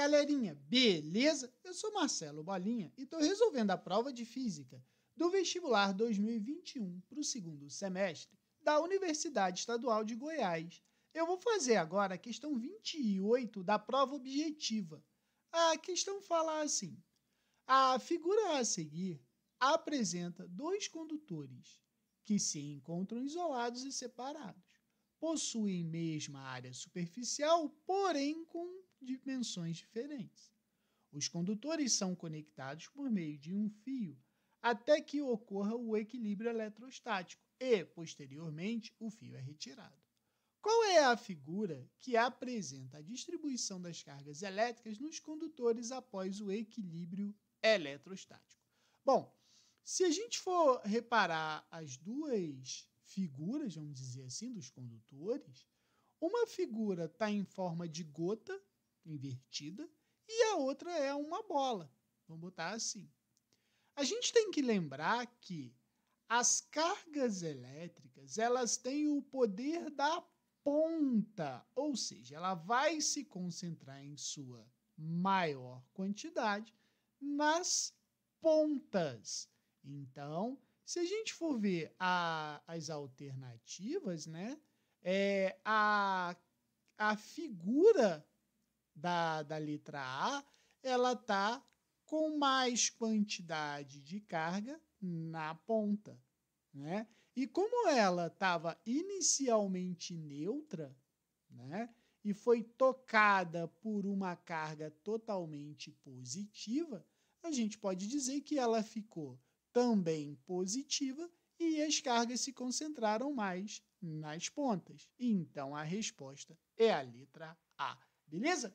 galerinha, beleza? Eu sou Marcelo Bolinha e estou resolvendo a prova de Física do vestibular 2021 para o segundo semestre da Universidade Estadual de Goiás. Eu vou fazer agora a questão 28 da prova objetiva. A questão fala assim: a figura a seguir apresenta dois condutores que se encontram isolados e separados. Possuem mesma área superficial, porém com dimensões diferentes. Os condutores são conectados por meio de um fio até que ocorra o equilíbrio eletrostático e, posteriormente, o fio é retirado. Qual é a figura que apresenta a distribuição das cargas elétricas nos condutores após o equilíbrio eletrostático? Bom, se a gente for reparar as duas figuras, vamos dizer assim, dos condutores, uma figura está em forma de gota invertida e a outra é uma bola. Vamos botar assim. A gente tem que lembrar que as cargas elétricas, elas têm o poder da ponta, ou seja, ela vai se concentrar em sua maior quantidade nas pontas. Então, se a gente for ver a, as alternativas, né, é, a, a figura da, da letra A, ela está com mais quantidade de carga na ponta. Né? E como ela estava inicialmente neutra, né? e foi tocada por uma carga totalmente positiva, a gente pode dizer que ela ficou também positiva e as cargas se concentraram mais nas pontas. Então a resposta é a letra A. Beleza?